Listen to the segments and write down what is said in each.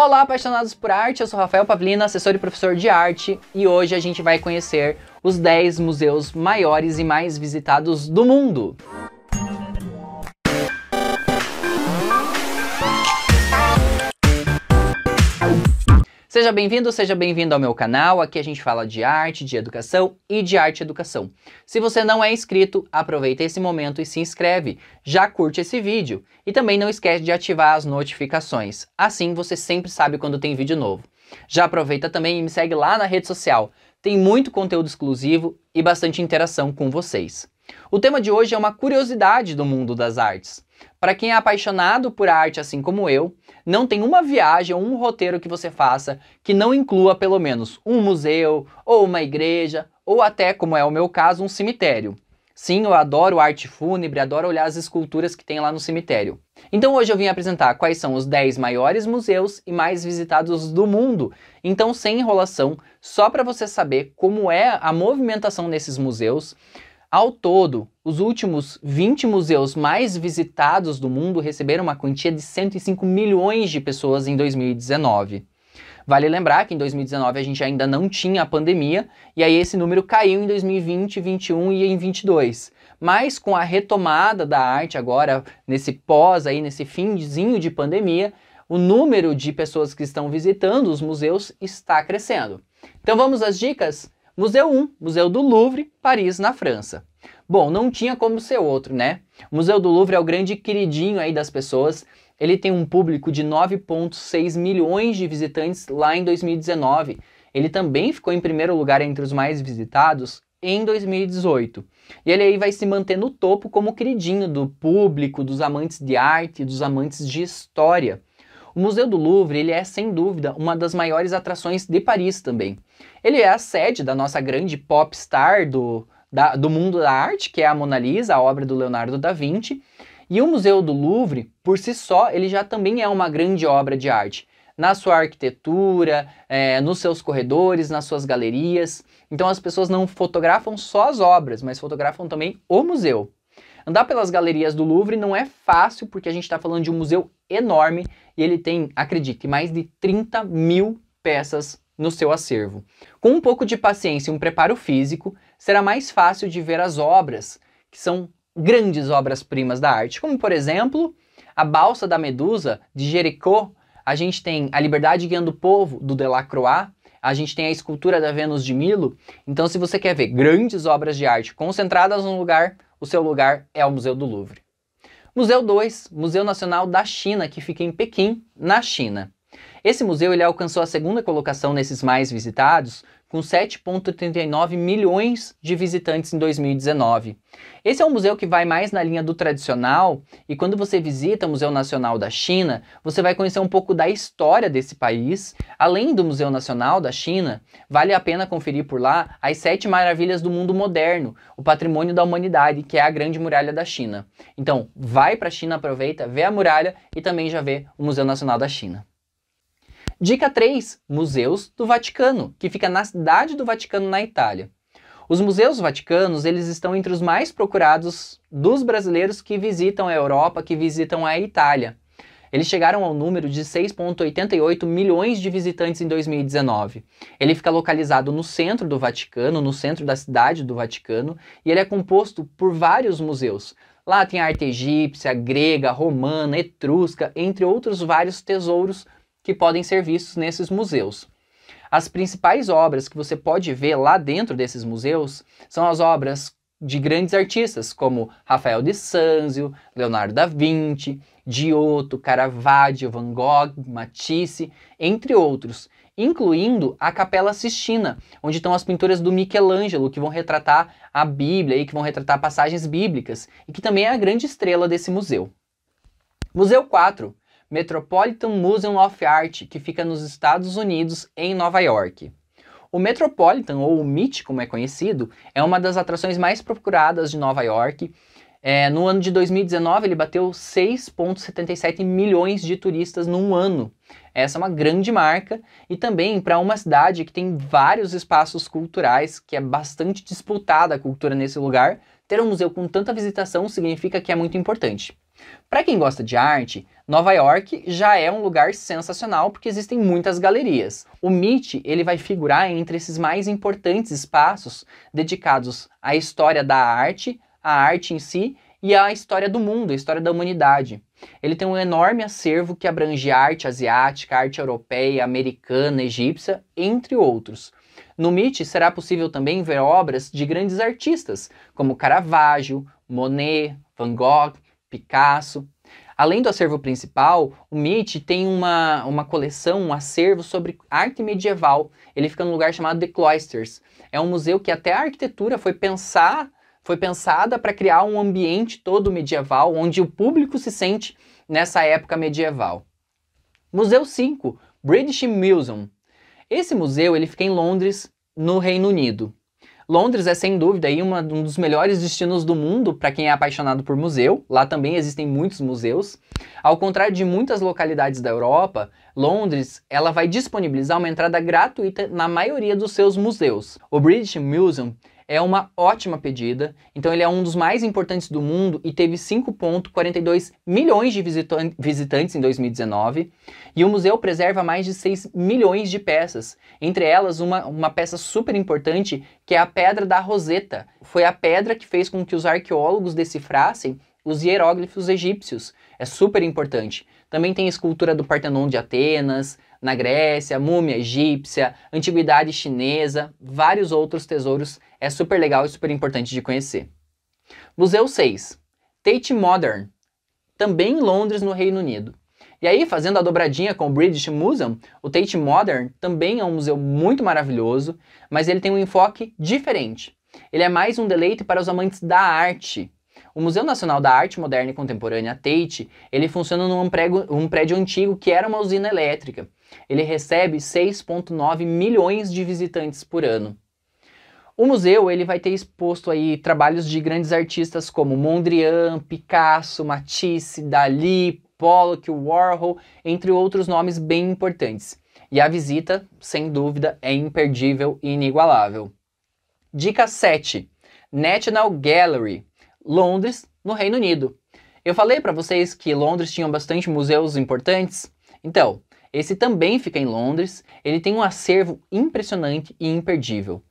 Olá, apaixonados por arte, eu sou Rafael Pavlina, assessor e professor de arte, e hoje a gente vai conhecer os 10 museus maiores e mais visitados do mundo. Seja bem-vindo, seja bem-vindo ao meu canal. Aqui a gente fala de arte, de educação e de arte educação. Se você não é inscrito, aproveita esse momento e se inscreve. Já curte esse vídeo e também não esquece de ativar as notificações. Assim você sempre sabe quando tem vídeo novo. Já aproveita também e me segue lá na rede social. Tem muito conteúdo exclusivo e bastante interação com vocês. O tema de hoje é uma curiosidade do mundo das artes. Para quem é apaixonado por arte assim como eu, não tem uma viagem ou um roteiro que você faça que não inclua pelo menos um museu, ou uma igreja, ou até, como é o meu caso, um cemitério. Sim, eu adoro arte fúnebre, adoro olhar as esculturas que tem lá no cemitério. Então hoje eu vim apresentar quais são os 10 maiores museus e mais visitados do mundo. Então, sem enrolação, só para você saber como é a movimentação nesses museus, ao todo, os últimos 20 museus mais visitados do mundo receberam uma quantia de 105 milhões de pessoas em 2019. Vale lembrar que em 2019 a gente ainda não tinha a pandemia, e aí esse número caiu em 2020, 2021 e em 2022. Mas com a retomada da arte agora, nesse pós aí, nesse finzinho de pandemia, o número de pessoas que estão visitando os museus está crescendo. Então vamos às dicas? Museu 1, Museu do Louvre, Paris, na França. Bom, não tinha como ser outro, né? O Museu do Louvre é o grande queridinho aí das pessoas. Ele tem um público de 9,6 milhões de visitantes lá em 2019. Ele também ficou em primeiro lugar entre os mais visitados em 2018. E ele aí vai se manter no topo como queridinho do público, dos amantes de arte, dos amantes de história. O Museu do Louvre, ele é sem dúvida uma das maiores atrações de Paris também. Ele é a sede da nossa grande pop star do, da, do mundo da arte, que é a Mona Lisa, a obra do Leonardo da Vinci. E o Museu do Louvre, por si só, ele já também é uma grande obra de arte. Na sua arquitetura, é, nos seus corredores, nas suas galerias. Então as pessoas não fotografam só as obras, mas fotografam também o museu. Andar pelas galerias do Louvre não é fácil, porque a gente está falando de um museu enorme e ele tem, acredite, mais de 30 mil peças no seu acervo. Com um pouco de paciência e um preparo físico, será mais fácil de ver as obras, que são grandes obras-primas da arte, como por exemplo, A Balsa da Medusa, de Jericó, a gente tem A Liberdade Guiando o Povo, do Delacroix, a gente tem a escultura da Vênus de Milo. Então, se você quer ver grandes obras de arte concentradas num lugar, o seu lugar é o Museu do Louvre. Museu 2, Museu Nacional da China, que fica em Pequim, na China. Esse museu ele alcançou a segunda colocação nesses mais visitados, com 7,39 milhões de visitantes em 2019. Esse é um museu que vai mais na linha do tradicional, e quando você visita o Museu Nacional da China, você vai conhecer um pouco da história desse país. Além do Museu Nacional da China, vale a pena conferir por lá as Sete Maravilhas do Mundo Moderno, o patrimônio da humanidade, que é a Grande Muralha da China. Então, vai para a China, aproveita, vê a muralha e também já vê o Museu Nacional da China. Dica 3: Museus do Vaticano, que fica na cidade do Vaticano, na Itália. Os museus vaticanos, eles estão entre os mais procurados dos brasileiros que visitam a Europa, que visitam a Itália. Eles chegaram ao número de 6,88 milhões de visitantes em 2019. Ele fica localizado no centro do Vaticano, no centro da cidade do Vaticano, e ele é composto por vários museus. Lá tem a arte egípcia, grega, romana, etrusca, entre outros vários tesouros que podem ser vistos nesses museus. As principais obras que você pode ver lá dentro desses museus são as obras de grandes artistas como Rafael de Sanzio, Leonardo da Vinci, Giotto, Caravaggio, Van Gogh, Matisse, entre outros, incluindo a Capela Sistina, onde estão as pinturas do Michelangelo que vão retratar a Bíblia e que vão retratar passagens bíblicas e que também é a grande estrela desse museu. Museu 4 Metropolitan Museum of Art, que fica nos Estados Unidos, em Nova York. O Metropolitan, ou o MIT, como é conhecido, é uma das atrações mais procuradas de Nova York. É, no ano de 2019, ele bateu 6,77 milhões de turistas num ano. Essa é uma grande marca e também para uma cidade que tem vários espaços culturais, que é bastante disputada a cultura nesse lugar, ter um museu com tanta visitação significa que é muito importante. Para quem gosta de arte, Nova York já é um lugar sensacional porque existem muitas galerias. O MIT ele vai figurar entre esses mais importantes espaços dedicados à história da arte, à arte em si e à história do mundo, à história da humanidade. Ele tem um enorme acervo que abrange arte asiática, arte europeia, americana, egípcia, entre outros. No MIT será possível também ver obras de grandes artistas, como Caravaggio, Monet, Van Gogh, Picasso. Além do acervo principal, o MIT tem uma, uma coleção, um acervo sobre arte medieval. Ele fica num lugar chamado The Cloisters. É um museu que até a arquitetura foi pensar, foi pensada para criar um ambiente todo medieval, onde o público se sente nessa época medieval. Museu 5, British Museum. Esse museu ele fica em Londres, no Reino Unido. Londres é sem dúvida aí uma, um dos melhores destinos do mundo para quem é apaixonado por museu. Lá também existem muitos museus. Ao contrário de muitas localidades da Europa, Londres ela vai disponibilizar uma entrada gratuita na maioria dos seus museus. O British Museum é uma ótima pedida, então ele é um dos mais importantes do mundo e teve 5,42 milhões de visitantes em 2019. E o museu preserva mais de 6 milhões de peças, entre elas uma, uma peça super importante que é a Pedra da Roseta. Foi a pedra que fez com que os arqueólogos decifrassem os hieróglifos egípcios. É super importante. Também tem escultura do Partenon de Atenas, na Grécia, múmia egípcia, antiguidade chinesa, vários outros tesouros. É super legal e super importante de conhecer. Museu 6. Tate Modern, também em Londres, no Reino Unido. E aí, fazendo a dobradinha com o British Museum, o Tate Modern também é um museu muito maravilhoso, mas ele tem um enfoque diferente. Ele é mais um deleite para os amantes da arte, o Museu Nacional da Arte Moderna e Contemporânea Tate, ele funciona num um prédio antigo que era uma usina elétrica. Ele recebe 6,9 milhões de visitantes por ano. O museu ele vai ter exposto aí trabalhos de grandes artistas como Mondrian, Picasso, Matisse, Dali, Pollock, Warhol, entre outros nomes bem importantes. E a visita, sem dúvida, é imperdível e inigualável. Dica 7. National Gallery. Londres, no Reino Unido. Eu falei para vocês que Londres tinha bastante museus importantes. Então, esse também fica em Londres. Ele tem um acervo impressionante e imperdível.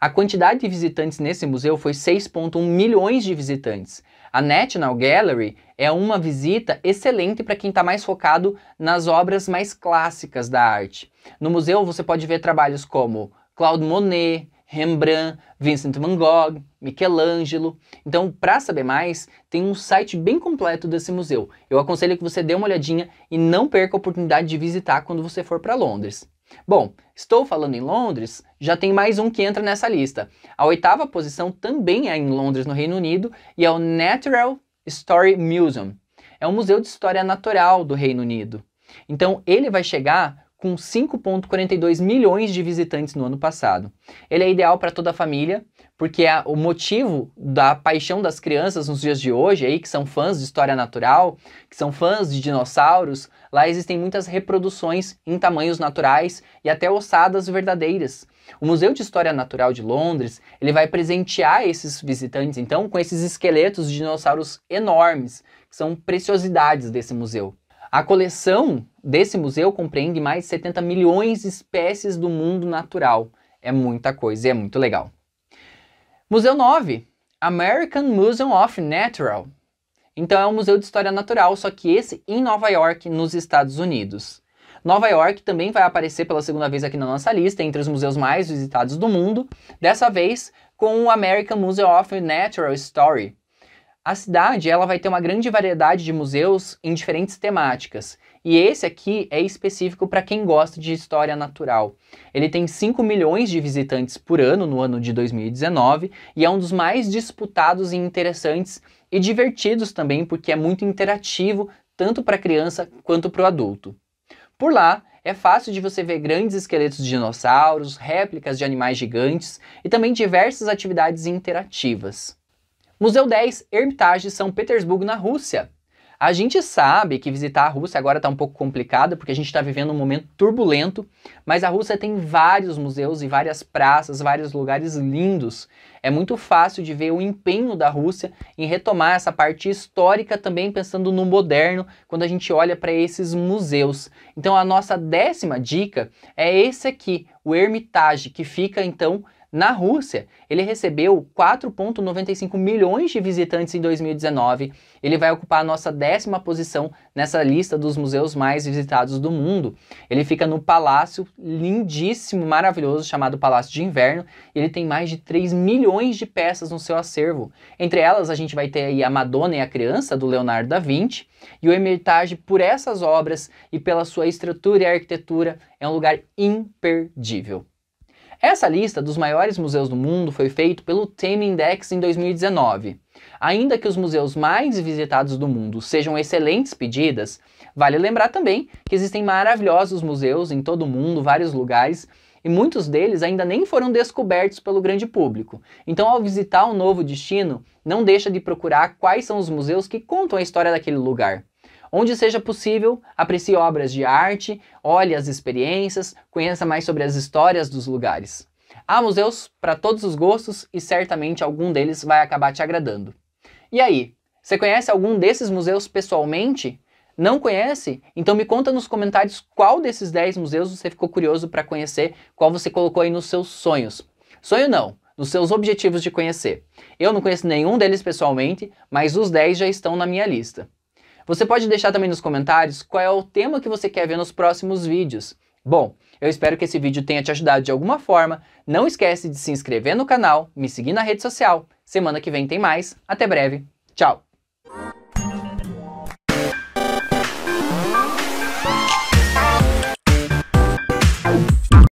A quantidade de visitantes nesse museu foi 6,1 milhões de visitantes. A National Gallery é uma visita excelente para quem está mais focado nas obras mais clássicas da arte. No museu você pode ver trabalhos como Claude Monet, Rembrandt, Vincent van Gogh, Michelangelo. Então, para saber mais, tem um site bem completo desse museu. Eu aconselho que você dê uma olhadinha e não perca a oportunidade de visitar quando você for para Londres. Bom, estou falando em Londres, já tem mais um que entra nessa lista. A oitava posição também é em Londres, no Reino Unido, e é o Natural History Museum. É um museu de história natural do Reino Unido. Então, ele vai chegar com 5,42 milhões de visitantes no ano passado. Ele é ideal para toda a família, porque é o motivo da paixão das crianças nos dias de hoje, aí que são fãs de história natural, que são fãs de dinossauros, lá existem muitas reproduções em tamanhos naturais e até ossadas verdadeiras. O Museu de História Natural de Londres, ele vai presentear esses visitantes então com esses esqueletos de dinossauros enormes, que são preciosidades desse museu. A coleção desse museu compreende mais de 70 milhões de espécies do mundo natural. É muita coisa e é muito legal. Museu 9, American Museum of Natural. Então é um museu de história natural, só que esse em Nova York, nos Estados Unidos. Nova York também vai aparecer pela segunda vez aqui na nossa lista, entre os museus mais visitados do mundo, dessa vez com o American Museum of Natural History, a cidade ela vai ter uma grande variedade de museus em diferentes temáticas. E esse aqui é específico para quem gosta de história natural. Ele tem 5 milhões de visitantes por ano no ano de 2019 e é um dos mais disputados e interessantes e divertidos também, porque é muito interativo tanto para criança quanto para o adulto. Por lá, é fácil de você ver grandes esqueletos de dinossauros, réplicas de animais gigantes e também diversas atividades interativas. Museu 10, Hermitage, São Petersburgo, na Rússia. A gente sabe que visitar a Rússia agora está um pouco complicado, porque a gente está vivendo um momento turbulento, mas a Rússia tem vários museus e várias praças, vários lugares lindos. É muito fácil de ver o empenho da Rússia em retomar essa parte histórica, também pensando no moderno, quando a gente olha para esses museus. Então a nossa décima dica é esse aqui, o Hermitage, que fica então na Rússia, ele recebeu 4,95 milhões de visitantes em 2019. Ele vai ocupar a nossa décima posição nessa lista dos museus mais visitados do mundo. Ele fica no palácio lindíssimo, maravilhoso, chamado Palácio de Inverno. Ele tem mais de 3 milhões de peças no seu acervo. Entre elas, a gente vai ter aí a Madonna e a Criança, do Leonardo da Vinci. E o Hermitage, por essas obras e pela sua estrutura e arquitetura, é um lugar imperdível. Essa lista dos maiores museus do mundo foi feita pelo Tame Index em 2019. Ainda que os museus mais visitados do mundo sejam excelentes pedidas, vale lembrar também que existem maravilhosos museus em todo o mundo, vários lugares, e muitos deles ainda nem foram descobertos pelo grande público. Então, ao visitar um novo destino, não deixa de procurar quais são os museus que contam a história daquele lugar. Onde seja possível, aprecie obras de arte, olhe as experiências, conheça mais sobre as histórias dos lugares. Há museus para todos os gostos e certamente algum deles vai acabar te agradando. E aí, você conhece algum desses museus pessoalmente? Não conhece? Então me conta nos comentários qual desses 10 museus você ficou curioso para conhecer, qual você colocou aí nos seus sonhos. Sonho não, nos seus objetivos de conhecer. Eu não conheço nenhum deles pessoalmente, mas os 10 já estão na minha lista. Você pode deixar também nos comentários qual é o tema que você quer ver nos próximos vídeos. Bom, eu espero que esse vídeo tenha te ajudado de alguma forma. Não esquece de se inscrever no canal, me seguir na rede social. Semana que vem tem mais. Até breve. Tchau!